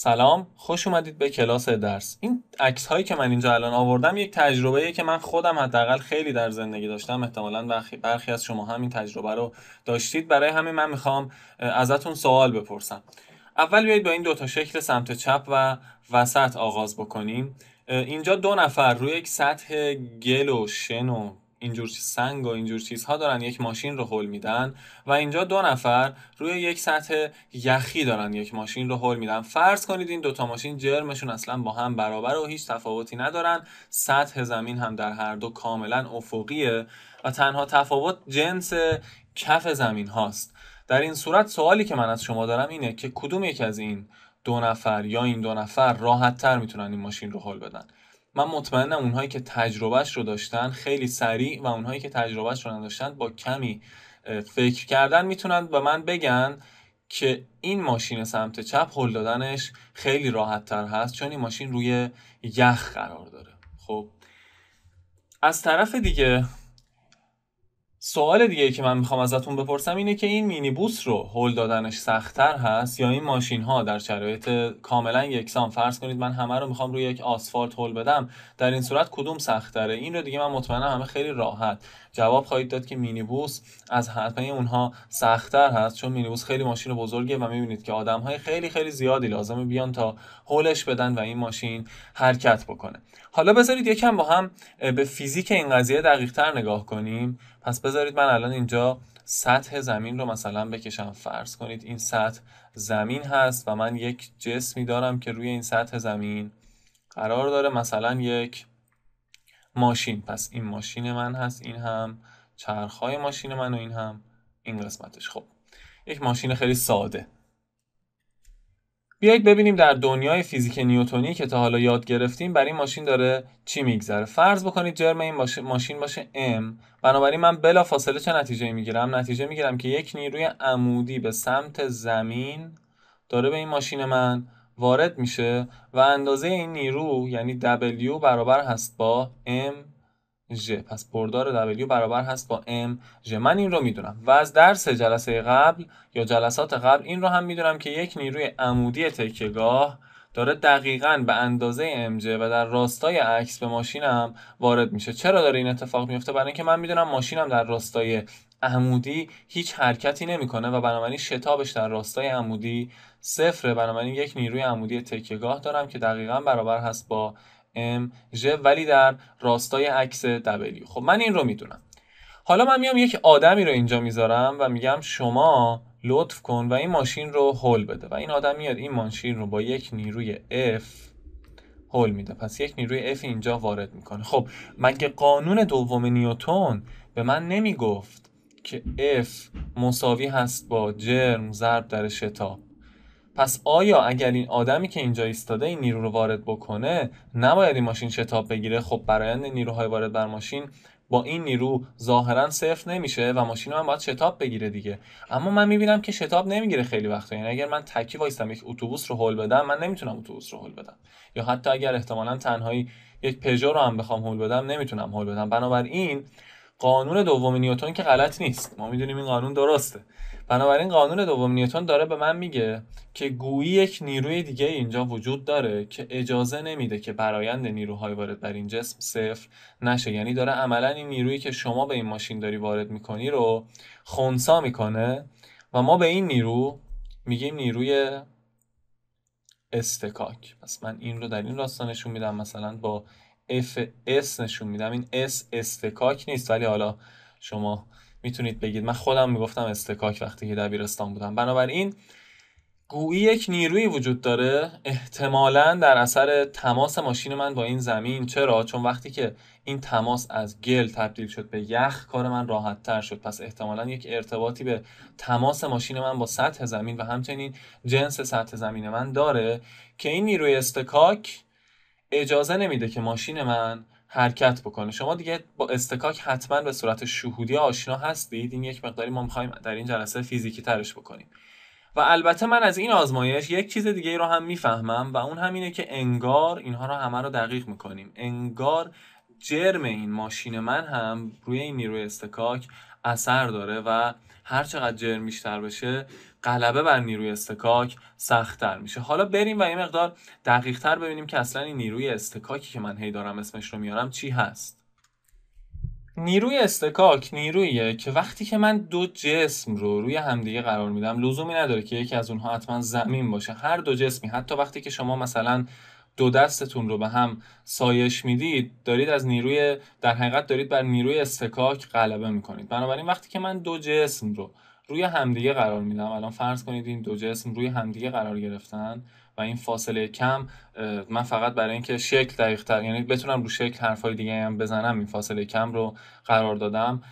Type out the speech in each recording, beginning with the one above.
سلام خوش اومدید به کلاس درس این عکس هایی که من اینجا الان آوردم یک تجربه که من خودم حداقل خیلی در زندگی داشتم احتمالا برخی از شما هم تجربه رو داشتید برای همین من میخوام ازتون سوال بپرسم اول بیایید با این دوتا شکل سمت چپ و وسط آغاز بکنیم اینجا دو نفر روی یک سطح گل و شن و اینجور سنگ و اینجور چیزها دارن یک ماشین رو هل میدن و اینجا دو نفر روی یک سطح یخی دارن یک ماشین رو هل میدن فرض کنید این دوتا ماشین جرمشون اصلا با هم برابر و هیچ تفاوتی ندارن سطح زمین هم در هر دو کاملا افقیه و تنها تفاوت جنس کف زمین هاست در این صورت سوالی که من از شما دارم اینه که کدوم یک از این دو نفر یا این دو نفر راحت تر میتونن این ماشین رو هل بدن من مطمئنم اونهایی که تجربهش رو داشتن خیلی سریع و اونهایی که تجربهش رو نداشتن با کمی فکر کردن میتونن به من بگن که این ماشین سمت چپ هل دادنش خیلی راحت تر هست چون این ماشین روی یخ قرار داره خب از طرف دیگه سوال دیگه که من میخوام ازتون بپرسم اینه که این مینی بوس رو هل دادنش سختتر هست یا این ماشین ها در شرایط کاملا یکسان فرض کنید من همه رو میخوام روی یک آسفالت هل بدم در این صورت کدوم سختره؟ این رو دیگه من مطمئنم همه خیلی راحت جواب خواهید داد که مینی بوس از حتمی اونها سختتر هست چون مینی بوس خیلی ماشین بزرگه و میبینید که آدم های خیلی خیلی زیادی لازمه بیان تا هولش بدن و این ماشین حرکت بکنه حالا بذارید یکم با هم به فیزیک این قضیه تر نگاه کنیم پس بذارید من الان اینجا سطح زمین رو مثلا بکشم فرض کنید این سطح زمین هست و من یک جسمی دارم که روی این سطح زمین قرار داره مثلا یک ماشین پس این ماشین من هست این هم چرخهای ماشین من و این هم این قسمتش خب یک ماشین خیلی ساده بیایید ببینیم در دنیای فیزیک نیوتونی که تا حالا یاد گرفتیم برای این ماشین داره چی میگذره فرض بکنید جرم این ماشین باشه M بنابراین من بلا فاصله چه نتیجه میگیرم نتیجه میگیرم که یک نیروی عمودی به سمت زمین داره به این ماشین من وارد میشه و اندازه این نیرو یعنی W برابر هست با M ژ پس بردار W برابر هست با M ژ من این رو میدونم و از درس جلسه قبل یا جلسات قبل این رو هم میدونم که یک نیروی عمودی تکگاه داره دقیقا به اندازه MJ و در راستای عکس به ماشینم وارد میشه چرا داره این اتفاق میفته برای اینکه من میدونم ماشینم در راستای عمودی هیچ حرکتی نمیکنه و بنابراین شتابش در راستای عمودی صفره بنابراین یک نیروی عمودی دارم که دقیقا برابر هست با ژ ولی در راستای عکس W خب من این رو میدونم حالا من میام یک آدمی رو اینجا میذارم و میگم شما لطف کن و این ماشین رو هول بده و این آدم میاد این ماشین رو با یک نیروی F هول میده پس یک نیروی F اینجا وارد میکنه خب که قانون دوم نیوتون به من نمیگفت که F مساوی هست با جرم ضرب در شتاب پس آیا اگر این آدمی که اینجا ایستاده این نیرو رو وارد بکنه نباید این ماشین شتاب بگیره خب برایند نیروهای وارد بر ماشین با این نیرو ظاهرا صفر نمیشه و ماشین هم باید شتاب بگیره دیگه اما من میبینم که شتاب نمیگیره خیلی وقتا یعنی اگر من تکی وایستم یک اتوبوس رو هول بدم من نمیتونم اتوبوس رو هول بدم یا حتی اگر احتمالا تنهایی یک پژو رو هم بخوام هول بدم نمیتونم هول بدم بنابراین قانون دوم نیوتن که غلط نیست ما میدونیم این قانون درسته بنابراین قانون دوم نیوتن داره به من میگه که گویی یک نیروی دیگه اینجا وجود داره که اجازه نمیده که برایند نیروهای وارد بر این جسم صفر نشه یعنی داره عملا این نیرویی که شما به این ماشین داری وارد میکنی رو خونسا میکنه و ما به این نیرو میگیم نیروی استکاک پس من این رو در این راستا نشون میدم مثلا با اف اس نشون میدم این اس استکاک نیست ولی حالا شما میتونید بگید من خودم میگفتم استکاک وقتی که دبیرستان بودم بنابراین گویی یک نیروی وجود داره احتمالا در اثر تماس ماشین من با این زمین چرا چون وقتی که این تماس از گل تبدیل شد به یخ کار من راحت تر شد پس احتمالا یک ارتباطی به تماس ماشین من با سطح زمین و همچنین جنس سطح زمین من داره که این نیروی استکاک اجازه نمیده که ماشین من حرکت بکنه شما دیگه با استکاک حتما به صورت شهودی آشنا هستید این یک مقداری ما میخوایم در این جلسه فیزیکی ترش بکنیم و البته من از این آزمایش یک چیز دیگه رو هم میفهمم و اون همینه که انگار اینها رو همه رو دقیق میکنیم انگار جرم این ماشین من هم روی این نیروی استکاک اثر داره و هر چقدر جرم بیشتر بشه غلبه بر نیروی استکاک سختتر میشه حالا بریم و این مقدار تر ببینیم که اصلا این نیروی استکاکی که من هی دارم اسمش رو میارم چی هست نیروی استکاک نیروییه که وقتی که من دو جسم رو روی همدیگه قرار میدم لزومی نداره که یکی از اونها حتما زمین باشه هر دو جسمی حتی وقتی که شما مثلا دو دستتون رو به هم سایش میدید دارید از نیروی در حقیقت دارید بر نیروی استکاک غلبه میکنید بنابراین وقتی که من دو جسم رو روی همدیگه قرار میدم الان فرض کنید این دو جسم روی همدیگه قرار گرفتن و این فاصله کم من فقط برای اینکه شکل دقیق تر یعنی بتونم رو شکل حرفای دیگه هم بزنم این فاصله کم رو قرار دادم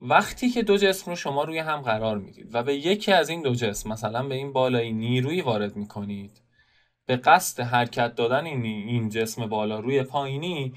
وقتی که دو جسم رو شما روی هم قرار میدید و به یکی از این دو جسم مثلا به این بالایی نیروی وارد میکنید به قصد حرکت دادن این, جسم بالا روی پایینی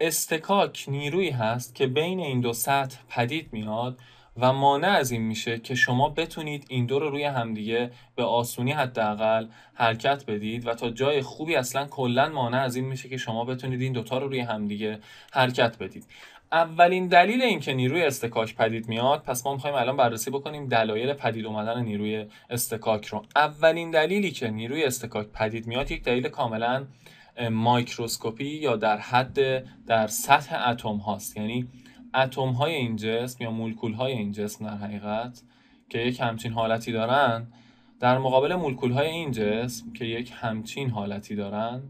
استکاک نیرویی هست که بین این دو سطح پدید میاد و مانع از این میشه که شما بتونید این دو رو روی همدیگه به آسونی حداقل حرکت بدید و تا جای خوبی اصلا کلا مانع از این میشه که شما بتونید این دوتا رو روی همدیگه حرکت بدید اولین دلیل اینکه نیروی استکاک پدید میاد پس ما میخوایم الان بررسی بکنیم دلایل پدید اومدن نیروی استکاک رو اولین دلیلی که نیروی استکاک پدید میاد یک دلیل کاملا مایکروسکوپی یا در حد در سطح اتم هاست یعنی اتم های این جسم یا مولکول های این جسم در حقیقت که یک همچین حالتی دارن در مقابل مولکول های این جسم که یک همچین حالتی دارن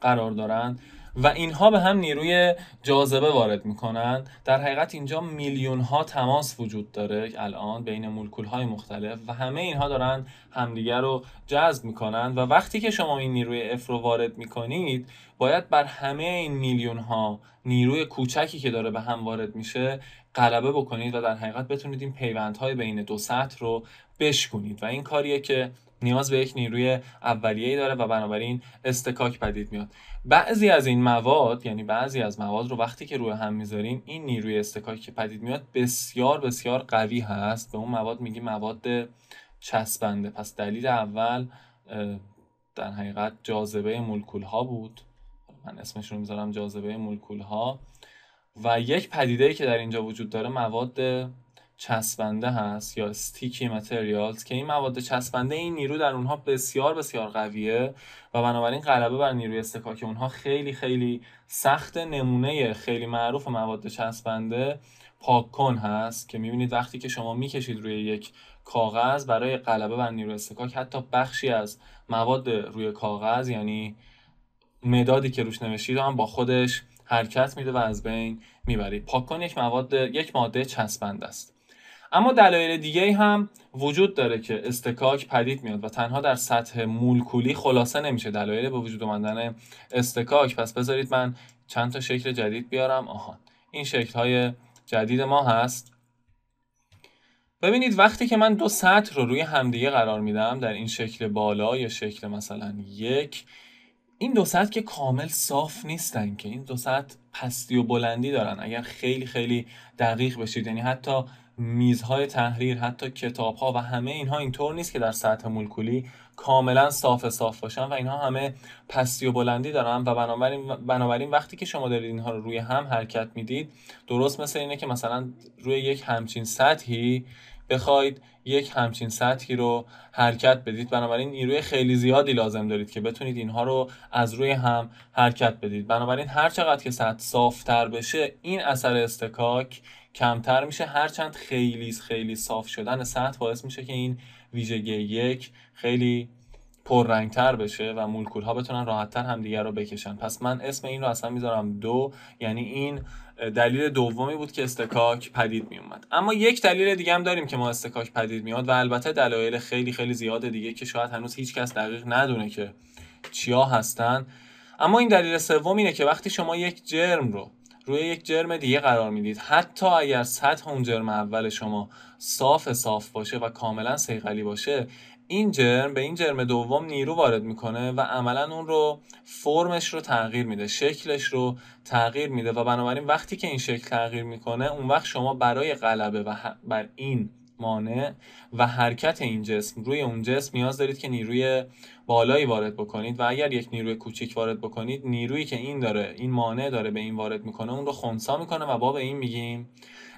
قرار دارن و اینها به هم نیروی جاذبه وارد میکنن در حقیقت اینجا میلیون ها تماس وجود داره الان بین مولکول های مختلف و همه اینها دارن همدیگر رو جذب میکنن و وقتی که شما این نیروی اف رو وارد میکنید باید بر همه این میلیون ها نیروی کوچکی که داره به هم وارد میشه غلبه بکنید و در حقیقت بتونید این پیوندهای بین دو سطح رو بشکنید و این کاریه که نیاز به یک نیروی اولیه‌ای داره و بنابراین استکاک پدید میاد بعضی از این مواد یعنی بعضی از مواد رو وقتی که روی هم میذاریم این نیروی استکاک که پدید میاد بسیار بسیار قوی هست به اون مواد میگیم مواد چسبنده پس دلیل اول در حقیقت جاذبه مولکول ها بود من اسمش رو میذارم جاذبه مولکول ها و یک پدیده که در اینجا وجود داره مواد چسبنده هست یا ستیکی متریالز که این مواد چسبنده این نیرو در اونها بسیار بسیار قویه و بنابراین غلبه بر نیروی استکاک اونها خیلی خیلی سخت نمونه خیلی معروف مواد چسبنده پاک هست که میبینید وقتی که شما میکشید روی یک کاغذ برای غلبه بر نیروی استکاک حتی بخشی از مواد روی کاغذ یعنی مدادی که روش نوشید هم با خودش حرکت میده و از بین میبرید پاکون یک مواد یک ماده چسبنده است اما دلایل دیگه هم وجود داره که استکاک پدید میاد و تنها در سطح مولکولی خلاصه نمیشه دلایل به وجود آمدن استکاک پس بذارید من چند تا شکل جدید بیارم آهان این شکل های جدید ما هست ببینید وقتی که من دو سطح رو روی همدیگه قرار میدم در این شکل بالا یا شکل مثلا یک این دو سطح که کامل صاف نیستن که این دو سطح پستی و بلندی دارن اگر خیلی خیلی دقیق بشید یعنی حتی میزهای تحریر حتی کتابها و همه اینها اینطور نیست که در سطح مولکولی کاملا صاف صاف باشن و اینها همه پستی و بلندی دارن و بنابراین, بنابراین وقتی که شما دارید اینها رو روی هم حرکت میدید درست مثل اینه که مثلا روی یک همچین سطحی بخواید یک همچین سطحی رو حرکت بدید بنابراین نیروی خیلی زیادی لازم دارید که بتونید اینها رو از روی هم حرکت بدید بنابراین هر چقدر که سطح صافتر بشه این اثر استکاک کمتر میشه هرچند خیلی خیلی صاف شدن سطح باعث میشه که این ویژگی یک خیلی پررنگتر بشه و مولکول ها بتونن راحتتر دیگر رو بکشن پس من اسم این رو اصلا میذارم دو یعنی این دلیل دومی بود که استکاک پدید می اومد اما یک دلیل دیگه هم داریم که ما استکاک پدید میاد و البته دلایل خیلی خیلی زیاد دیگه که شاید هنوز هیچ کس دقیق ندونه که چیا هستن اما این دلیل سوم اینه که وقتی شما یک جرم رو روی یک جرم دیگه قرار میدید حتی اگر سطح اون جرم اول شما صاف صاف باشه و کاملا سیغلی باشه این جرم به این جرم دوم نیرو وارد میکنه و عملا اون رو فرمش رو تغییر میده شکلش رو تغییر میده و بنابراین وقتی که این شکل تغییر میکنه اون وقت شما برای غلبه و بر این مانع و حرکت این جسم روی اون جسم نیاز دارید که نیروی بالایی وارد بکنید و اگر یک نیروی کوچیک وارد بکنید نیرویی که این داره این مانع داره به این وارد میکنه اون رو خونسا میکنه و با به این میگیم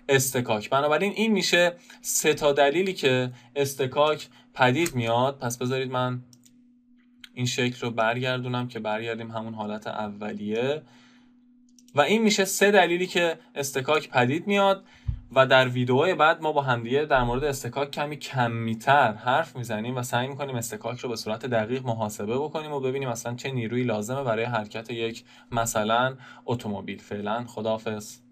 استکاک بنابراین این میشه سه تا دلیلی که استکاک پدید میاد پس بذارید من این شکل رو برگردونم که برگردیم همون حالت اولیه و این میشه سه دلیلی که استکاک پدید میاد و در ویدئوهای بعد ما با همدیگه در مورد استکاک کمی کمیتر حرف میزنیم و سعی میکنیم استکاک رو به صورت دقیق محاسبه بکنیم و ببینیم اصلا چه نیروی لازمه برای حرکت یک مثلا اتومبیل فعلا خداحافظ